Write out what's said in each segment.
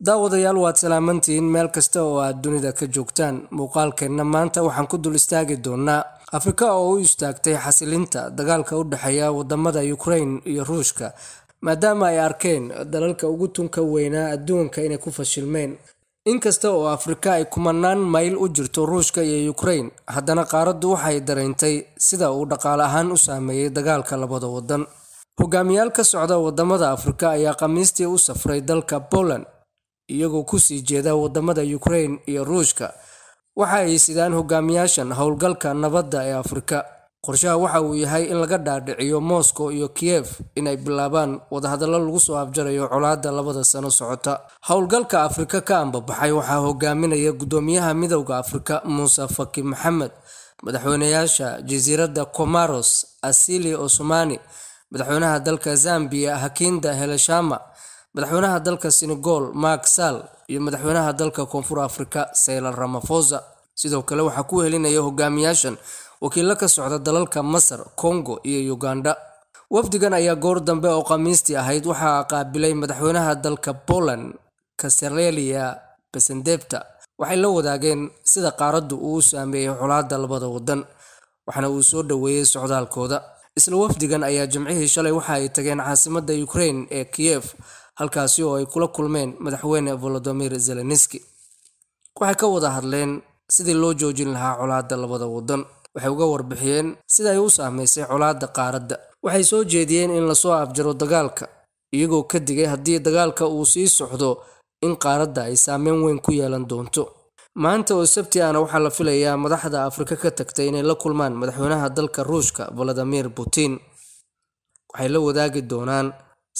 daawadayaal waad salaamantihiin meel kasta oo aad dunida ka joogtaan muuqaalkeenna maanta waxaan ku dul istaagi doonaa afrika oo u istaagtay xasilinta dagaalka u dhexeeya wadamada ukrain iyo ruushka maadaama ay arkeen dalalka ugu tunka weynaa adduunka inay ku fashilmeen inkasta oo afrika ay kumanaan mayl u jirto ruushka iyo ukrain haddana qaaraddu waxay dareentay sida uu dhaqaale ahaan u saameeyey dagaalka labada waddan hogaamiyaal ka socda wadamada afrika ayaa khamiistii u safray dalka boland iyagoo kusii jeeda wadamada ukraine iyo ruushka waxa ay sidaan hogaamiyaashan howlgalka nabadda ee afrika qorshaha waxa uu yahay in laga dhaadhiciyo moscow iyo kiyev inay bilaabaan wadahadallo lagu soo afjarayo colaadda labada sano socota howlgalka afrika ka ambabaxay waxaa hogaaminaya guddoomiyaha midowda afrika muuse faki maxamed madaxweyneyaasha jasiiradda komaros asili osomani madaxweynaha dalka zambiya hakinda heleshama madaxweynaha dalka senegal mark sal iyo madaxweynaha dalka koonfur afrika saylan ramafosa sidoo kale waxaa ku helinaya hogaamiyaashan wakiillo ka socda dalalka masar congo iyo uganda wafdigan ayaa goor dambe oo khamiistii ahayd waxaa qaabilay madaxweynaha dalka poland kasarelia besendebta waxay la wadaageen sida qaaraddu uu u saameeyey xulaada labada waddan waxaana uu soo dhoweeyey socdaalkooda isla wafdigan ayaa jimcihii shalay waxa ay tageen caasimadda ukrain ee kiyev halkaasi oo ay kula kulmeen madaxweyne volodimir zelenski waxay ka wada hadleen sidii loo joojin lahaa colaadda labada waddan waxay uga warbixiyeen sida ay u saameysay colaadda qaaradda waxay soo jeediyeen in lasoo afjaro dagaalka iyagoo ka digay haddii dagaalka uu sii socdo in qaaradda ay saameyn weyn ku yeelan doonto maanta oo sabti ana waxaa la filayaa madaxda afrika ka tagtay inay la kulmaan madaxweynaha dalka ruushka valadimir putin waxay la wadaagi doonaan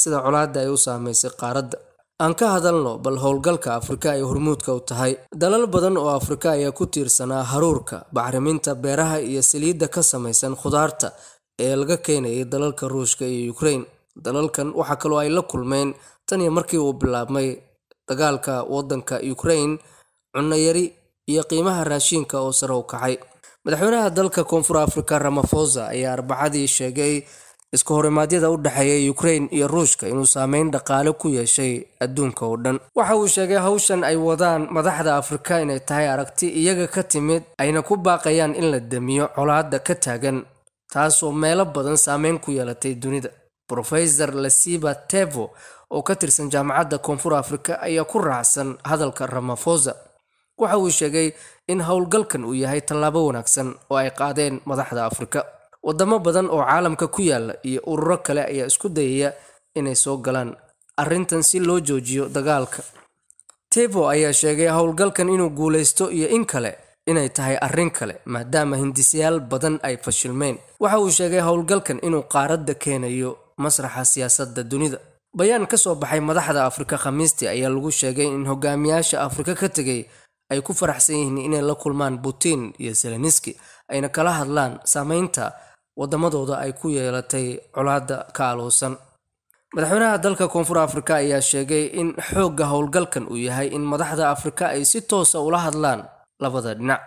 sida colaadda ay u saamaysay qaaradda aan ka hadalno bal howlgalka afrika ay hormuudka u tahay dalal badan oo afrika ayaa ku tiirsanaa haruurka bacriminta beeraha iyo saliidda ka samaysan khudaarta ee laga keenayay dalalka ruushka iyo ukrain dalalkan waxaa kaloo ay la kulmeen tan iyo markii uu bilaabmay dagaalka waddanka ukrain cunnoyari iyo qiimaha raashiinka oo sare u kacay madaxweynaha dalka koonfur afrika ramafosa ayaa arbacadii sheegay isku horimaadyada u dhexeeya ukrain iyo ruushka inuu saameyn dhaqaale ku yeeshay adduunka oo dhan waxa uu sheegay hawshan ay wadaan madaxda afrika inay tahay aragti iyaga ka timid ayna ku baaqayaan in la damiyo colaadda ka taagan taasoo meelo badan saameyn ku yeelatay dunida brofesor lasiba tevo oo ka tirsan jaamacadda koonfur afrika ayaa ku raacsan hadalka ramafosa waxa uu sheegay in howlgalkan uu yahay tallaabo wanaagsan oo ay qaadeen madaxda afrika wadamo badan oo caalamka ku yaalla iyo ururo kale ayaa isku dayaya inay soo galaan arrintan si loo joojiyo dagaalka tebo ayaa sheegay howlgalkan inuu guulaysto iyo in kale inay tahay arrin kale maadaama hindisayaal badan ay fashilmeen waxa uu sheegay howlgalkan inuu qaaradda keenayo masraxa siyaasadda dunida bayaan ka soo baxay madaxda afrika khamiisti ayaa lagu sheegay in hogaamiyaasha afrika ka tegay ay ku faraxsan yihiin inay la kulmaan putin iyo seleniski ayna kala hadlaan saameynta waddamadooda ay ku yeelatay colaadda ka alowsan madaxweynaha dalka koonfur afrika ayaa sheegay in xoogga howlgalkan uu yahay in madaxda afrika ay si toosa ah ula hadlaan labada dhinac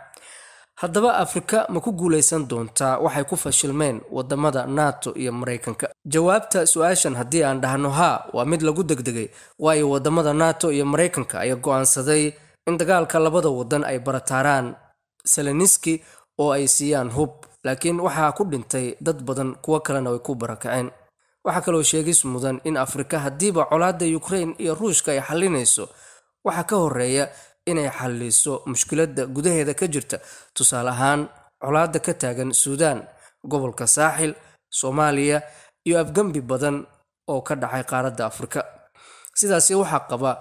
haddaba afrika ma ku guulaysan doontaa waxay ku fashilmeen waddamada nato iyo maraykanka jawaabta su-aashan haddii aan dhahno haa waa mid lagu degdegay waayo waddamada nato iyo maraykanka ayaa go'aansaday in dagaalka labada waddan ay barataaraan seleniski oo ay siiyaan hub laakiin waxaa ku dhintay dad badan kuwo kalena way ku barakaceen waxaa kaloo sheegis mudan in afrika haddiiba colaadda ukrain iyo ruushka ay xallinayso waxaa ka horeeya inay xalliso mushkiladda gudaheeda ka jirta tusaale ahaan colaadda ka taagan suudaan gobolka saaxil soomaaliya iyo afgembi badan oo ka dhacay qaaradda afrika sidaasi waxaa qaba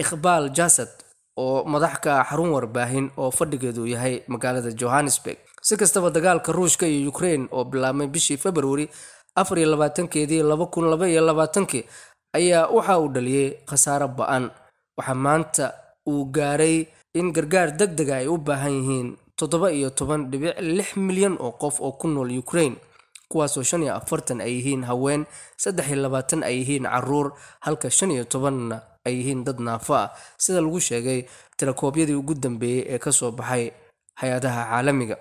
ikhbaal jasad oo madax ka xarun warbaahin oo fadhigeedu yahay magaalada johannesburg si kastaba dagaalka ruushka iyo ukraine oo bilaabmay bishii februari afar iyo labaatankeedii laba kun laba iyo labaatankii ayaa waxa uu dhaliyey khasaaro ba-an waxaa maanta uu gaaray in gargaar deg dega ay u baahan yihiin toddoba iyo toban dhibic lix milyan oo qof oo ku nool ukrain kuwaasoo shan iyo afartan ay yihiin haween saddex iyo labaatan ay yihiin caruur halka shan iyo tobanna ay yihiin dad naafo ah sida lagu sheegay tirakoobyadii ugu dambeeyey ee kasoo baxay hay-adaha caalamiga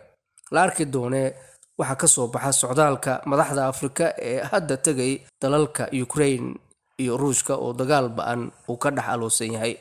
la arki doonee waxaa kasoo baxa socdaalka madaxda afrika ee hadda tegay dalalka ukrain iyo ruushka oo dagaal ba-an uu ka dhex aloosan yahay